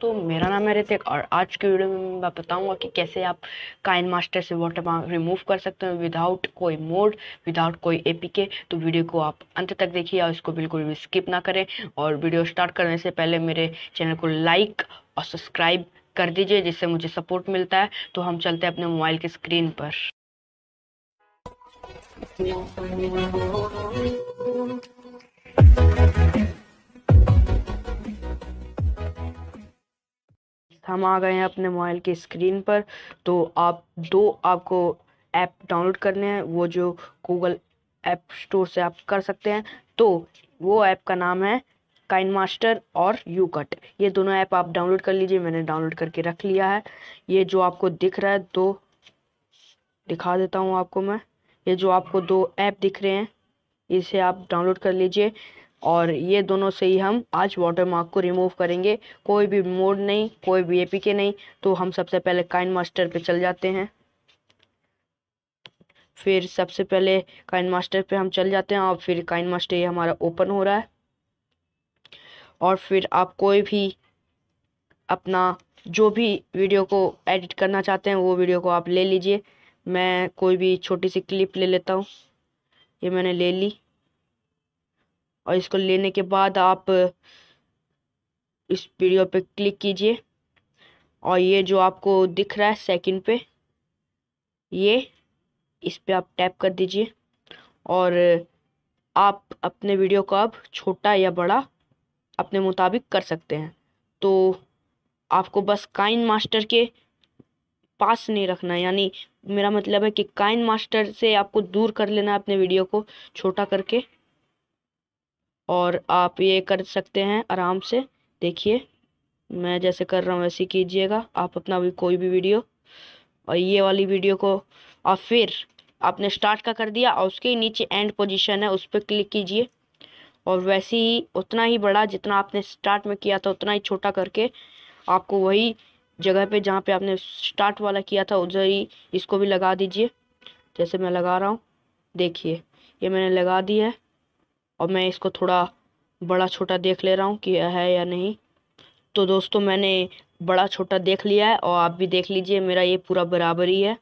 तो मेरा नाम है ऋतिक और आज के वीडियो में मैं बताऊंगा कि कैसे आप काइन मास्टर से वाटर मार्क रिमूव कर सकते हैं विदाउट कोई मोड विदाउट कोई एपीके तो वीडियो को आप अंत तक देखिए और इसको बिल्कुल भी स्किप ना करें और वीडियो स्टार्ट करने से पहले मेरे चैनल को लाइक और सब्सक्राइब कर दीजिए जिससे मुझे सपोर्ट मिलता है तो हम चलते हैं अपने मोबाइल की स्क्रीन पर हम आ गए हैं अपने मोबाइल के स्क्रीन पर तो आप दो आपको ऐप डाउनलोड करने हैं वो जो गूगल ऐप स्टोर से आप कर सकते हैं तो वो ऐप का नाम है काइन मास्टर और यू कट ये दोनों ऐप आप डाउनलोड कर लीजिए मैंने डाउनलोड करके रख लिया है ये जो आपको दिख रहा है दो दिखा देता हूँ आपको मैं ये जो आपको दो ऐप दिख रहे हैं इसे आप डाउनलोड कर लीजिए और ये दोनों से ही हम आज वाटरमार्क को रिमूव करेंगे कोई भी मोड नहीं कोई भी एपीके नहीं तो हम सबसे पहले काइन मास्टर पर चल जाते हैं फिर सबसे पहले काइन मास्टर पर हम चल जाते हैं और फिर काइन मास्टर ये हमारा ओपन हो रहा है और फिर आप कोई भी अपना जो भी वीडियो को एडिट करना चाहते हैं वो वीडियो को आप ले लीजिए मैं कोई भी छोटी सी क्लिप ले लेता हूँ ये मैंने ले ली और इसको लेने के बाद आप इस वीडियो पे क्लिक कीजिए और ये जो आपको दिख रहा है सेकंड पे ये इस पर आप टैप कर दीजिए और आप अपने वीडियो को अब छोटा या बड़ा अपने मुताबिक कर सकते हैं तो आपको बस काइन मास्टर के पास नहीं रखना यानी मेरा मतलब है कि काइन मास्टर से आपको दूर कर लेना अपने वीडियो को छोटा करके और आप ये कर सकते हैं आराम से देखिए मैं जैसे कर रहा हूँ वैसे कीजिएगा आप अपना भी कोई भी वीडियो और ये वाली वीडियो को और फिर आपने स्टार्ट का कर दिया और उसके नीचे एंड पोजीशन है उस पर क्लिक कीजिए और वैसे ही उतना ही बड़ा जितना आपने स्टार्ट में किया था उतना ही छोटा करके आपको वही जगह पे जहाँ पे आपने स्टार्ट वाला किया था उधर ही इसको भी लगा दीजिए जैसे मैं लगा रहा हूँ देखिए ये मैंने लगा दी है और मैं इसको थोड़ा बड़ा छोटा देख ले रहा हूँ कि है या नहीं तो दोस्तों मैंने बड़ा छोटा देख लिया है और आप भी देख लीजिए मेरा ये पूरा बराबर ही है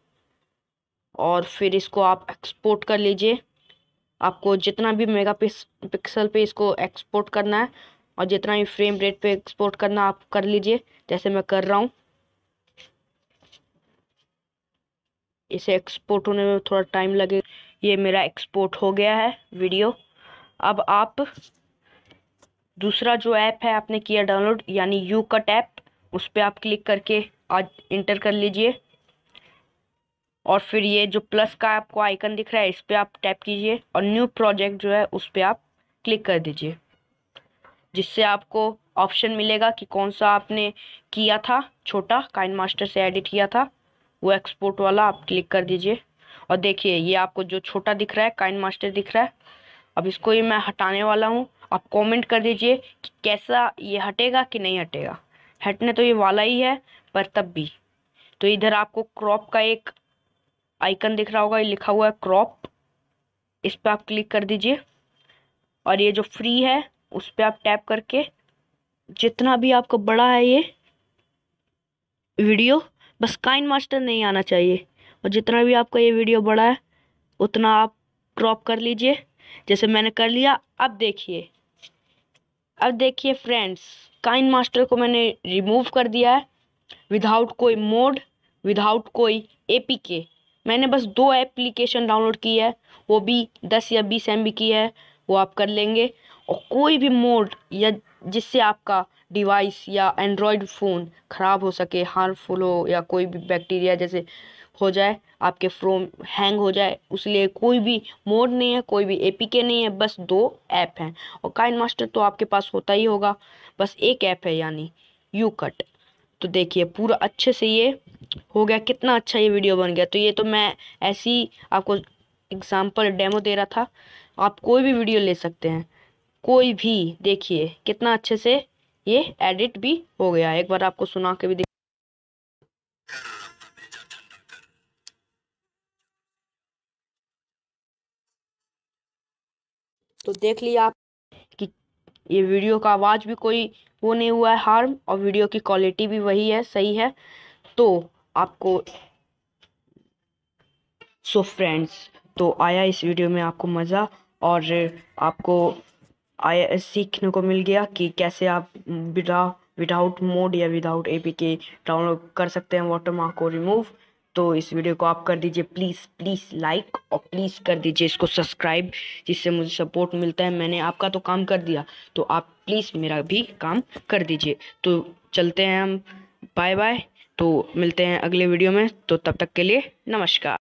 और फिर इसको आप एक्सपोर्ट कर लीजिए आपको जितना भी मेगा पिक्सल पे इसको एक्सपोर्ट करना है और जितना भी फ्रेम रेट पे एक्सपोर्ट करना आप कर लीजिए जैसे मैं कर रहा हूँ इसे एक्सपोर्ट होने में थोड़ा टाइम लगे ये मेरा एक्सपोर्ट हो गया है वीडियो अब आप दूसरा जो ऐप है आपने किया डाउनलोड यानी यू कट ऐप उस पर आप क्लिक करके आज इंटर कर लीजिए और फिर ये जो प्लस का आपको आइकन दिख रहा है इस पर आप टैप कीजिए और न्यू प्रोजेक्ट जो है उस पर आप क्लिक कर दीजिए जिससे आपको ऑप्शन मिलेगा कि कौन सा आपने किया था छोटा काइन मास्टर से एडिट किया था वो एक्सपोर्ट वाला आप क्लिक कर दीजिए और देखिए ये आपको जो छोटा दिख रहा है काइन मास्टर दिख रहा है अब इसको ही मैं हटाने वाला हूँ आप कमेंट कर दीजिए कि कैसा ये हटेगा कि नहीं हटेगा हटने तो ये वाला ही है पर तब भी तो इधर आपको क्रॉप का एक आइकन दिख रहा होगा ये लिखा हुआ है क्रॉप इस पर आप क्लिक कर दीजिए और ये जो फ्री है उस पर आप टैप करके जितना भी आपको बड़ा है ये वीडियो बस काइन मास्टर नहीं आना चाहिए और जितना भी आपका ये वीडियो बड़ा है उतना आप क्रॉप कर लीजिए जैसे मैंने कर लिया अब देखिए अब देखिए फ्रेंड्स काइन मास्टर को मैंने रिमूव कर दिया है विदाउट कोई मोड विदाउट कोई एपीके मैंने बस दो एप्लीकेशन डाउनलोड की है वो भी दस या बीस एम की है वो आप कर लेंगे और कोई भी मोड या जिससे आपका डिवाइस या एंड्रॉयड फ़ोन ख़राब हो सके हार्मफुल हो या कोई भी बैक्टीरिया जैसे हो जाए आपके फ्रोम हैंग हो जाए उसलिए कोई भी मोड नहीं है कोई भी एपीके नहीं है बस दो ऐप हैं और काइन मास्टर तो आपके पास होता ही होगा बस एक ऐप है यानी यू कट तो देखिए पूरा अच्छे से ये हो गया कितना अच्छा ये वीडियो बन गया तो ये तो मैं ऐसी आपको एग्ज़ाम्पल डेमो दे रहा था आप कोई भी वीडियो ले सकते हैं कोई भी देखिए कितना अच्छे से ये एडिट भी हो गया एक बार आपको सुना के भी तो देख लिया आप कि ये वीडियो का आवाज़ भी कोई वो नहीं हुआ है हार्म और वीडियो की क्वालिटी भी वही है सही है तो आपको सो फ्रेंड्स तो आया इस वीडियो में आपको मज़ा और आपको आया सीखने को मिल गया कि कैसे आप विदा विदाउट मोड या विदाउट एपीके डाउनलोड कर सकते हैं मार्क को रिमूव तो इस वीडियो को आप कर दीजिए प्लीज़ प्लीज़ लाइक और प्लीज़ कर दीजिए इसको सब्सक्राइब जिससे मुझे सपोर्ट मिलता है मैंने आपका तो काम कर दिया तो आप प्लीज़ मेरा भी काम कर दीजिए तो चलते हैं हम बाय बाय तो मिलते हैं अगले वीडियो में तो तब तक के लिए नमस्कार